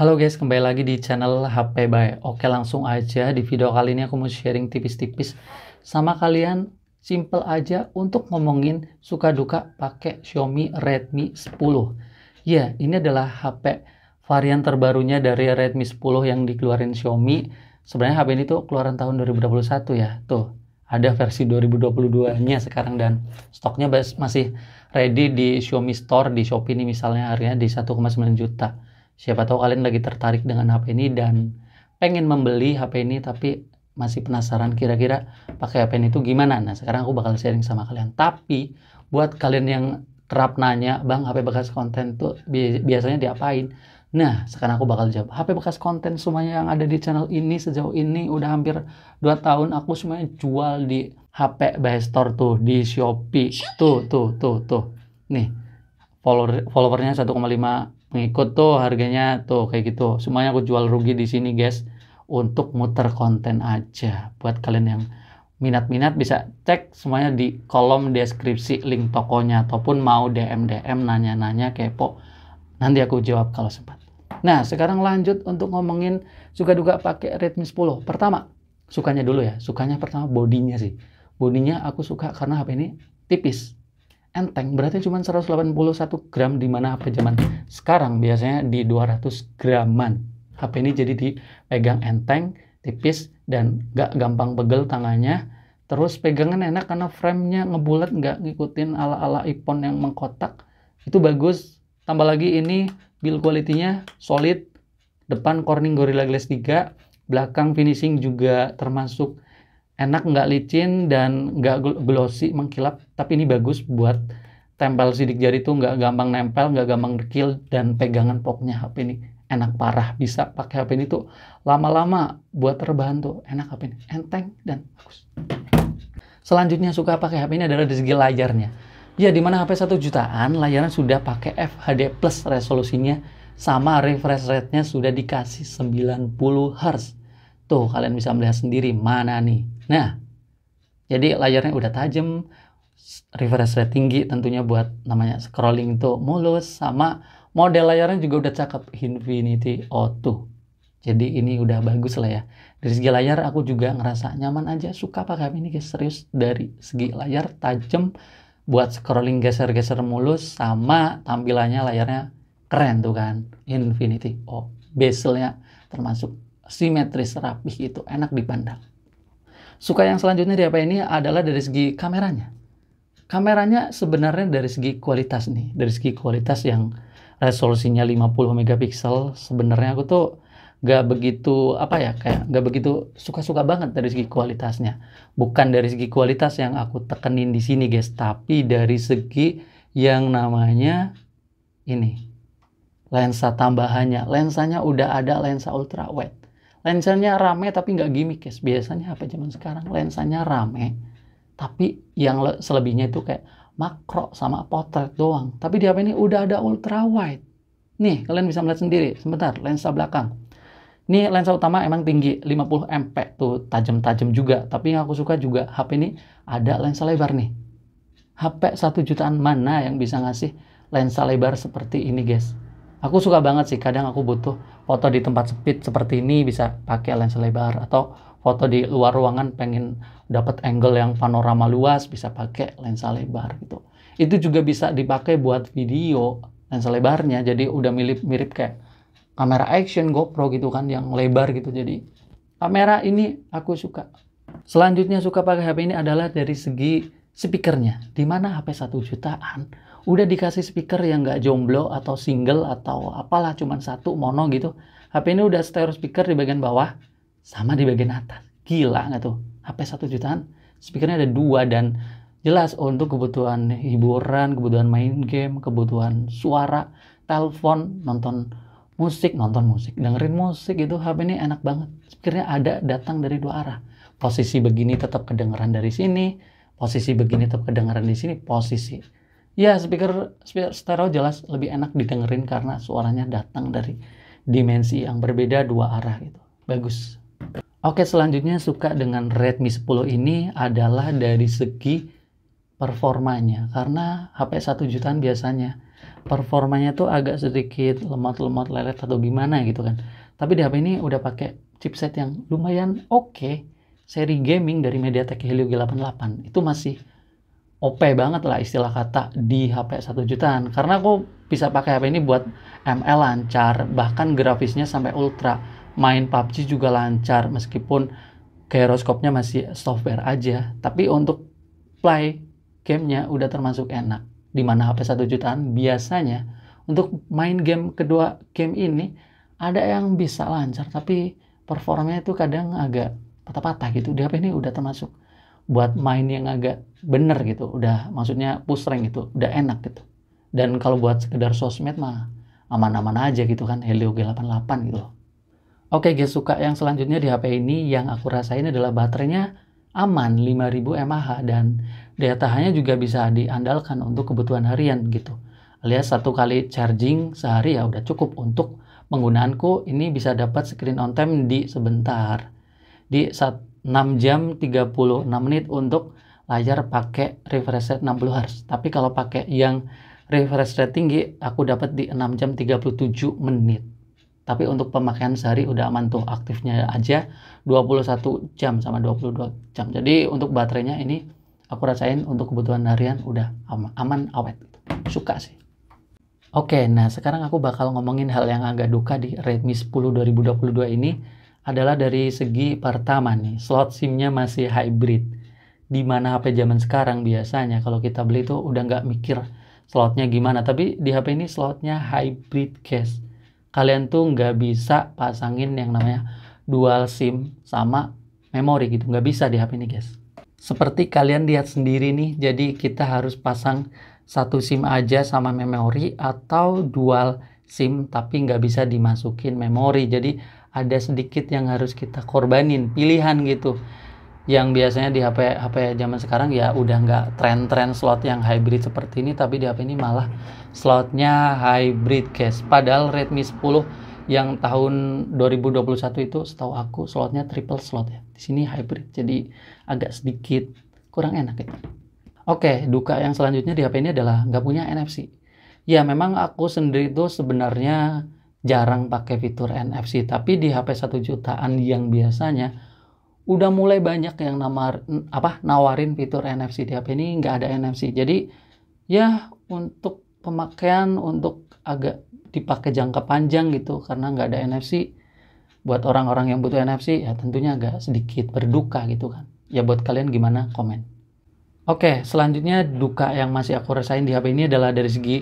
Halo guys, kembali lagi di channel HP Bay. Oke, langsung aja di video kali ini aku mau sharing tipis-tipis sama kalian simple aja untuk ngomongin suka duka pakai Xiaomi Redmi 10. Ya, ini adalah HP varian terbarunya dari Redmi 10 yang dikeluarin Xiaomi. Sebenarnya HP ini tuh keluaran tahun 2021 ya. Tuh, ada versi 2022-nya sekarang dan stoknya masih ready di Xiaomi Store di Shopee ini misalnya harganya di 1,9 juta. Siapa tahu kalian lagi tertarik dengan HP ini dan pengen membeli HP ini tapi masih penasaran kira-kira pakai HP ini itu gimana. Nah, sekarang aku bakal sharing sama kalian. Tapi buat kalian yang kerap nanya, "Bang, HP bekas konten tuh biasanya diapain?" Nah, sekarang aku bakal jawab. HP bekas konten semuanya yang ada di channel ini sejauh ini udah hampir 2 tahun aku semuanya jual di HP by Store tuh di Shopee. Tuh, tuh, tuh, tuh. Nih, follower followernya 1,5 ngikut tuh harganya tuh kayak gitu semuanya aku jual rugi di sini guys untuk muter konten aja buat kalian yang minat-minat bisa cek semuanya di kolom deskripsi link tokonya ataupun mau DM-DM nanya-nanya kepo nanti aku jawab kalau sempat nah sekarang lanjut untuk ngomongin suka duka pakai Redmi 10 pertama sukanya dulu ya sukanya pertama bodinya sih bodinya aku suka karena HP ini tipis enteng beratnya cuma 181 gram di mana HP zaman sekarang biasanya di 200 graman HP ini jadi dipegang enteng tipis dan gak gampang pegel tangannya terus pegangan enak karena framenya ngebulat nggak ngikutin ala-ala iPhone yang mengkotak itu bagus tambah lagi ini build quality-nya solid depan corning Gorilla Glass 3 belakang finishing juga termasuk enak nggak licin dan nggak glossy mengkilap tapi ini bagus buat tempel sidik jari tuh nggak gampang nempel nggak gampang dekil dan pegangan poknya HP ini enak parah bisa pakai HP ini tuh lama-lama buat terbantu tuh enak HP ini enteng dan bagus selanjutnya suka pakai HP ini adalah dari segi layarnya ya dimana HP 1 jutaan layarnya sudah pakai FHD plus resolusinya sama refresh rate-nya sudah dikasih 90 Hz tuh kalian bisa melihat sendiri mana nih Nah, jadi layarnya udah tajam, refresh rate tinggi tentunya buat namanya scrolling itu mulus sama model layarnya juga udah cakep Infinity O2. Jadi ini udah bagus lah ya. Dari segi layar aku juga ngerasa nyaman aja, suka pakai ini guys serius dari segi layar tajam buat scrolling geser-geser mulus sama tampilannya layarnya keren tuh kan Infinity O. Bezelnya termasuk simetris rapih itu enak dipandang. Suka yang selanjutnya di apa ini adalah dari segi kameranya. Kameranya sebenarnya dari segi kualitas nih, dari segi kualitas yang resolusinya 50 megapiksel sebenarnya aku tuh gak begitu apa ya kayak gak begitu suka-suka banget dari segi kualitasnya bukan dari segi kualitas yang aku tekenin di sini guys tapi dari segi yang namanya ini lensa tambahannya lensanya udah ada lensa ultra wide lensanya rame tapi nggak gimmick guys biasanya apa zaman sekarang lensanya rame tapi yang selebihnya itu kayak makro sama potret doang tapi di HP ini udah ada ultra wide nih kalian bisa melihat sendiri sebentar lensa belakang Nih lensa utama emang tinggi 50 MP tuh tajam-tajam juga tapi yang aku suka juga HP ini ada lensa lebar nih HP satu jutaan mana yang bisa ngasih lensa lebar seperti ini guys aku suka banget sih kadang aku butuh foto di tempat sempit seperti ini bisa pakai lensa lebar atau foto di luar ruangan pengen dapat angle yang panorama luas bisa pakai lensa lebar gitu itu juga bisa dipakai buat video lensa lebarnya jadi udah mirip mirip kayak kamera action GoPro gitu kan yang lebar gitu jadi kamera ini aku suka selanjutnya suka pakai HP ini adalah dari segi speakernya dimana HP satu jutaan udah dikasih speaker yang nggak jomblo atau single atau apalah cuman satu mono gitu HP ini udah stereo speaker di bagian bawah sama di bagian atas gila nggak tuh HP satu jutaan speakernya ada dua dan jelas untuk kebutuhan hiburan kebutuhan main game kebutuhan suara telepon nonton musik nonton musik dengerin musik itu HP ini enak banget speakernya ada datang dari dua arah posisi begini tetap kedengeran dari sini posisi begini tetap kedengeran di sini posisi ya speaker, speaker stereo jelas lebih enak didengerin karena suaranya datang dari dimensi yang berbeda dua arah gitu bagus oke selanjutnya suka dengan Redmi 10 ini adalah dari segi performanya karena HP 1 jutaan biasanya performanya tuh agak sedikit lemot-lemot lelet atau gimana gitu kan tapi di HP ini udah pakai chipset yang lumayan oke okay. seri gaming dari MediaTek Helio G88 itu masih OP banget lah istilah kata di HP satu jutaan karena aku bisa pakai HP ini buat ML lancar bahkan grafisnya sampai ultra main PUBG juga lancar meskipun gyroskopnya masih software aja tapi untuk play gamenya udah termasuk enak dimana HP satu jutaan biasanya untuk main game kedua game ini ada yang bisa lancar tapi performanya itu kadang agak patah-patah gitu di HP ini udah termasuk buat main yang agak bener gitu udah maksudnya push rank gitu udah enak gitu dan kalau buat sekedar sosmed mah aman-aman aja gitu kan Helio G88 gitu Oke guys suka yang selanjutnya di HP ini yang aku rasain adalah baterainya aman 5000 mAh dan daya tahannya juga bisa diandalkan untuk kebutuhan harian gitu alias satu kali charging sehari ya udah cukup untuk penggunaanku ini bisa dapat screen on time di sebentar di saat 6 jam 36 menit untuk layar pakai refresh rate 60 Hz. Tapi kalau pakai yang refresh rate tinggi, aku dapat di 6 jam 37 menit. Tapi untuk pemakaian sehari udah aman tuh aktifnya aja 21 jam sama 22 jam. Jadi untuk baterainya ini aku rasain untuk kebutuhan harian udah aman, aman awet. Suka sih. Oke, nah sekarang aku bakal ngomongin hal yang agak duka di Redmi 10 2022 ini adalah dari segi pertama nih, slot SIM-nya masih hybrid. Di mana HP zaman sekarang biasanya kalau kita beli itu udah nggak mikir slotnya gimana, tapi di HP ini slotnya hybrid case. Kalian tuh nggak bisa pasangin yang namanya dual SIM sama memori gitu, nggak bisa di HP ini guys. Seperti kalian lihat sendiri nih, jadi kita harus pasang satu SIM aja sama memori atau dual SIM tapi nggak bisa dimasukin memori. Jadi ada sedikit yang harus kita korbanin pilihan gitu yang biasanya di HP HP zaman sekarang ya udah nggak tren-tren slot yang hybrid seperti ini tapi di HP ini malah slotnya hybrid case padahal Redmi 10 yang tahun 2021 itu setahu aku slotnya triple slot ya di sini hybrid jadi agak sedikit kurang enak ya Oke duka yang selanjutnya di HP ini adalah nggak punya NFC ya memang aku sendiri itu sebenarnya jarang pakai fitur NFC tapi di HP satu jutaan yang biasanya udah mulai banyak yang namar apa nawarin fitur NFC di HP ini nggak ada NFC jadi ya untuk pemakaian untuk agak dipakai jangka panjang gitu karena nggak ada NFC buat orang-orang yang butuh NFC ya tentunya agak sedikit berduka gitu kan ya buat kalian gimana komen oke selanjutnya duka yang masih aku rasain di HP ini adalah dari segi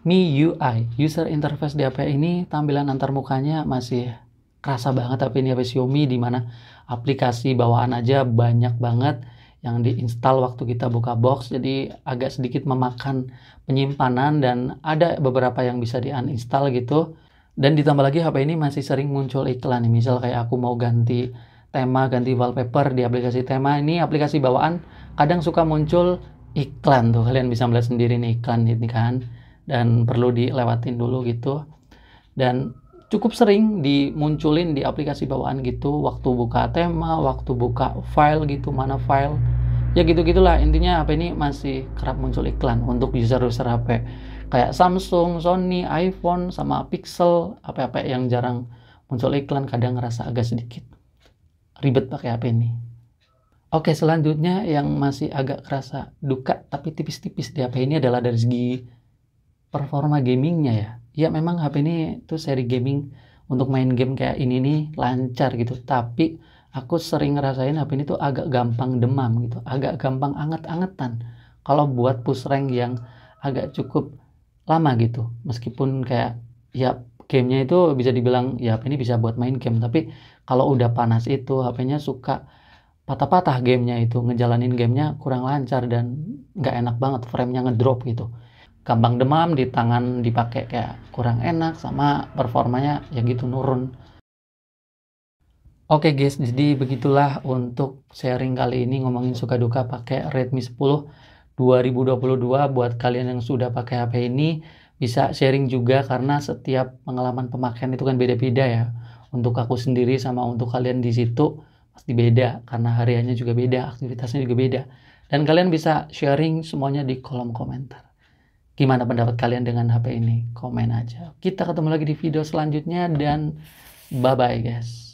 MIUI user interface di HP ini tampilan antarmukanya masih kerasa banget tapi ini HP Xiaomi di mana aplikasi bawaan aja banyak banget yang diinstal waktu kita buka box jadi agak sedikit memakan penyimpanan dan ada beberapa yang bisa di uninstall gitu dan ditambah lagi HP ini masih sering muncul iklan nih misal kayak aku mau ganti tema ganti wallpaper di aplikasi tema ini aplikasi bawaan kadang suka muncul iklan tuh kalian bisa melihat sendiri nih iklan ini kan dan perlu dilewatin dulu gitu dan cukup sering dimunculin di aplikasi bawaan gitu waktu buka tema waktu buka file gitu mana file ya gitu gitulah intinya HP ini masih kerap muncul iklan untuk user-user HP kayak Samsung, Sony, iPhone sama Pixel apa-apa yang jarang muncul iklan kadang ngerasa agak sedikit ribet pakai HP ini Oke selanjutnya yang masih agak kerasa duka tapi tipis-tipis di HP ini adalah dari segi performa gamingnya ya ya memang HP ini tuh seri gaming untuk main game kayak ini nih lancar gitu tapi aku sering ngerasain HP ini tuh agak gampang demam gitu agak gampang anget-angetan kalau buat push rank yang agak cukup lama gitu meskipun kayak ya gamenya itu bisa dibilang ya HP ini bisa buat main game tapi kalau udah panas itu HP-nya suka patah-patah gamenya itu ngejalanin gamenya kurang lancar dan nggak enak banget frame-nya ngedrop gitu gampang demam di tangan dipakai kayak kurang enak sama performanya ya gitu nurun Oke okay guys, jadi begitulah untuk sharing kali ini ngomongin suka duka pakai Redmi 10 2022 buat kalian yang sudah pakai HP ini bisa sharing juga karena setiap pengalaman pemakaian itu kan beda-beda ya. Untuk aku sendiri sama untuk kalian di situ pasti beda karena hariannya juga beda, aktivitasnya juga beda. Dan kalian bisa sharing semuanya di kolom komentar. Gimana pendapat kalian dengan HP ini? Komen aja. Kita ketemu lagi di video selanjutnya dan bye-bye guys.